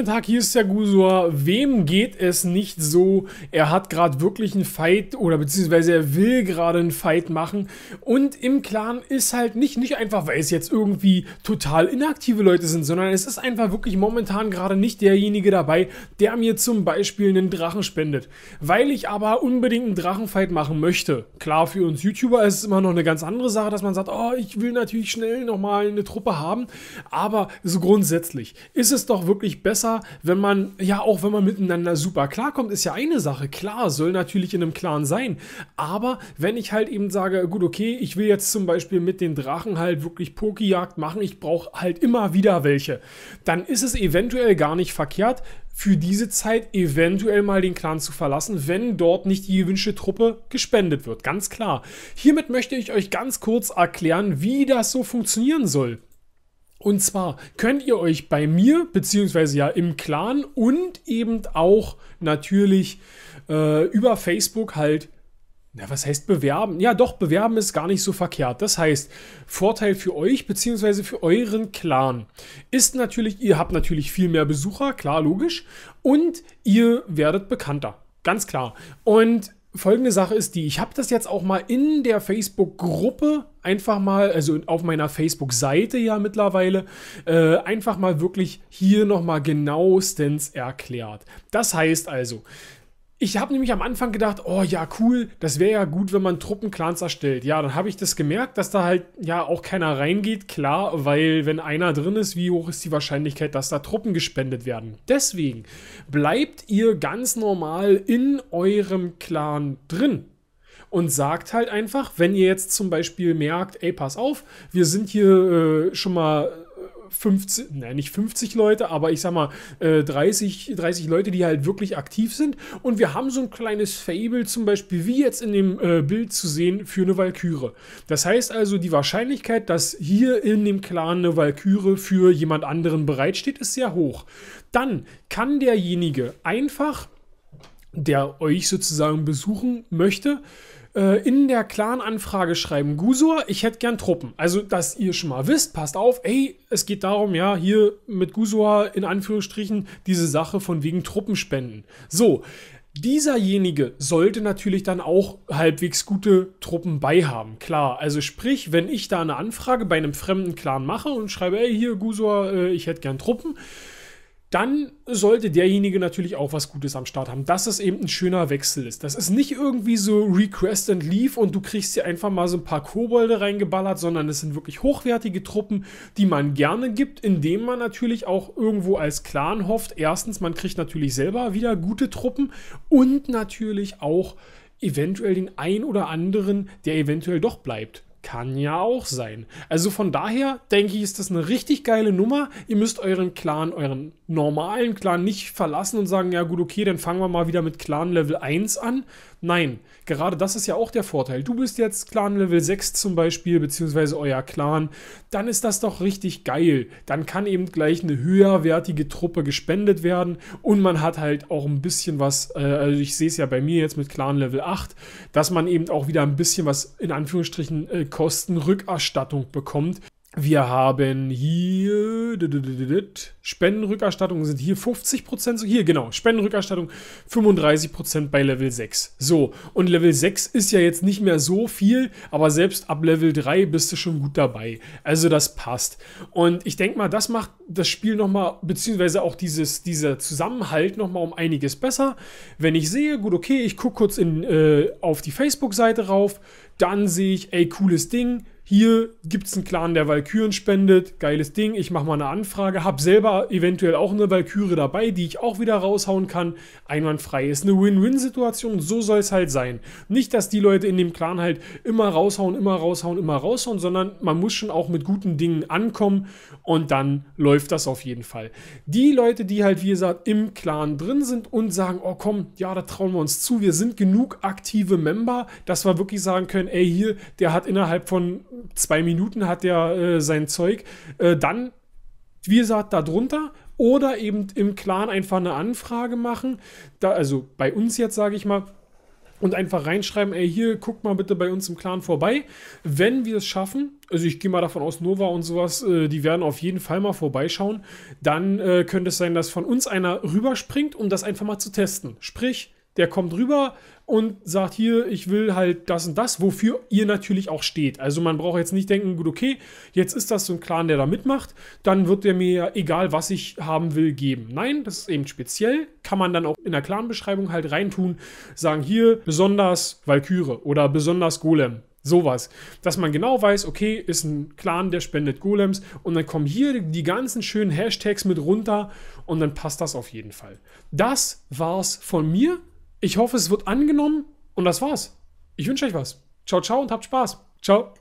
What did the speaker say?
Guten Tag, hier ist der Gusor. Wem geht es nicht so? Er hat gerade wirklich einen Fight oder beziehungsweise er will gerade einen Fight machen. Und im Clan ist halt nicht, nicht einfach, weil es jetzt irgendwie total inaktive Leute sind, sondern es ist einfach wirklich momentan gerade nicht derjenige dabei, der mir zum Beispiel einen Drachen spendet. Weil ich aber unbedingt einen Drachenfight machen möchte. Klar, für uns YouTuber ist es immer noch eine ganz andere Sache, dass man sagt, oh, ich will natürlich schnell nochmal eine Truppe haben. Aber so grundsätzlich ist es doch wirklich besser, besser, wenn man, ja, auch wenn man miteinander super klarkommt, ist ja eine Sache. Klar, soll natürlich in einem Clan sein. Aber wenn ich halt eben sage, gut, okay, ich will jetzt zum Beispiel mit den Drachen halt wirklich Pokéjagd machen, ich brauche halt immer wieder welche, dann ist es eventuell gar nicht verkehrt, für diese Zeit eventuell mal den Clan zu verlassen, wenn dort nicht die gewünschte Truppe gespendet wird. Ganz klar. Hiermit möchte ich euch ganz kurz erklären, wie das so funktionieren soll. Und zwar könnt ihr euch bei mir, beziehungsweise ja im Clan und eben auch natürlich äh, über Facebook halt na, was heißt bewerben? Ja, doch, bewerben ist gar nicht so verkehrt. Das heißt, Vorteil für euch beziehungsweise für euren Clan ist natürlich, ihr habt natürlich viel mehr Besucher, klar, logisch, und ihr werdet bekannter. Ganz klar. Und folgende Sache ist die, ich habe das jetzt auch mal in der Facebook-Gruppe einfach mal, also auf meiner Facebook-Seite ja mittlerweile, äh, einfach mal wirklich hier nochmal genauestens erklärt. Das heißt also, ich habe nämlich am Anfang gedacht, oh ja, cool, das wäre ja gut, wenn man Truppenclans erstellt. Ja, dann habe ich das gemerkt, dass da halt ja auch keiner reingeht, klar, weil wenn einer drin ist, wie hoch ist die Wahrscheinlichkeit, dass da Truppen gespendet werden? Deswegen bleibt ihr ganz normal in eurem Clan drin und sagt halt einfach, wenn ihr jetzt zum Beispiel merkt, ey, pass auf, wir sind hier äh, schon mal 50, na, nicht 50 Leute, aber ich sag mal äh, 30, 30 Leute, die halt wirklich aktiv sind. Und wir haben so ein kleines Fable zum Beispiel, wie jetzt in dem äh, Bild zu sehen, für eine Valkyrie. Das heißt also, die Wahrscheinlichkeit, dass hier in dem Clan eine Valkyrie für jemand anderen bereitsteht, ist sehr hoch. Dann kann derjenige einfach, der euch sozusagen besuchen möchte, äh, in der Clan-Anfrage schreiben, Gusur, ich hätte gern Truppen. Also, dass ihr schon mal wisst, passt auf, ey, es geht darum, ja, hier mit Gusur in Anführungsstrichen diese Sache von wegen Truppen spenden. So, Dieserjenige sollte natürlich dann auch halbwegs gute Truppen beihaben, klar. Also sprich, wenn ich da eine Anfrage bei einem fremden Clan mache und schreibe, ey, hier, Gusor, äh, ich hätte gern Truppen, dann sollte derjenige natürlich auch was Gutes am Start haben, dass es eben ein schöner Wechsel ist. Das ist nicht irgendwie so Request and Leave und du kriegst hier einfach mal so ein paar Kobolde reingeballert, sondern es sind wirklich hochwertige Truppen, die man gerne gibt, indem man natürlich auch irgendwo als Clan hofft. Erstens, man kriegt natürlich selber wieder gute Truppen und natürlich auch eventuell den ein oder anderen, der eventuell doch bleibt. Kann ja auch sein. Also von daher denke ich, ist das eine richtig geile Nummer. Ihr müsst euren Clan, euren normalen Clan nicht verlassen und sagen, ja gut, okay, dann fangen wir mal wieder mit Clan Level 1 an, Nein, gerade das ist ja auch der Vorteil. Du bist jetzt Clan Level 6 zum Beispiel, beziehungsweise euer Clan, dann ist das doch richtig geil. Dann kann eben gleich eine höherwertige Truppe gespendet werden und man hat halt auch ein bisschen was, äh, also ich sehe es ja bei mir jetzt mit Clan Level 8, dass man eben auch wieder ein bisschen was in Anführungsstrichen äh, Kostenrückerstattung bekommt. Wir haben hier Spendenrückerstattung sind hier 50%, hier genau, Spendenrückerstattung 35% bei Level 6. So, und Level 6 ist ja jetzt nicht mehr so viel, aber selbst ab Level 3 bist du schon gut dabei. Also das passt. Und ich denke mal, das macht das Spiel nochmal, beziehungsweise auch dieses, dieser Zusammenhalt nochmal um einiges besser. Wenn ich sehe, gut, okay, ich gucke kurz in, äh, auf die Facebook-Seite rauf, dann sehe ich, ey, cooles Ding hier gibt es einen Clan, der Valkyren spendet, geiles Ding, ich mache mal eine Anfrage, habe selber eventuell auch eine Valkyrie dabei, die ich auch wieder raushauen kann, einwandfrei. Ist eine Win-Win-Situation, so soll es halt sein. Nicht, dass die Leute in dem Clan halt immer raushauen, immer raushauen, immer raushauen, sondern man muss schon auch mit guten Dingen ankommen und dann läuft das auf jeden Fall. Die Leute, die halt, wie gesagt, im Clan drin sind und sagen, oh komm, ja, da trauen wir uns zu, wir sind genug aktive Member, dass wir wirklich sagen können, ey, hier, der hat innerhalb von zwei Minuten hat er äh, sein Zeug. Äh, dann, wie gesagt, da drunter oder eben im Clan einfach eine Anfrage machen. Da, also bei uns jetzt, sage ich mal. Und einfach reinschreiben, ey, hier, guckt mal bitte bei uns im Clan vorbei. Wenn wir es schaffen, also ich gehe mal davon aus, Nova und sowas, äh, die werden auf jeden Fall mal vorbeischauen, dann äh, könnte es sein, dass von uns einer rüberspringt, um das einfach mal zu testen. Sprich, der kommt rüber, und sagt hier, ich will halt das und das, wofür ihr natürlich auch steht. Also man braucht jetzt nicht denken, gut, okay, jetzt ist das so ein Clan, der da mitmacht, dann wird der mir ja egal, was ich haben will, geben. Nein, das ist eben speziell, kann man dann auch in der Clan-Beschreibung halt reintun, sagen hier besonders Valkyre oder besonders Golem Sowas. Dass man genau weiß, okay, ist ein Clan, der spendet Golems und dann kommen hier die ganzen schönen Hashtags mit runter und dann passt das auf jeden Fall. Das war's von mir. Ich hoffe, es wird angenommen und das war's. Ich wünsche euch was. Ciao, ciao und habt Spaß. Ciao.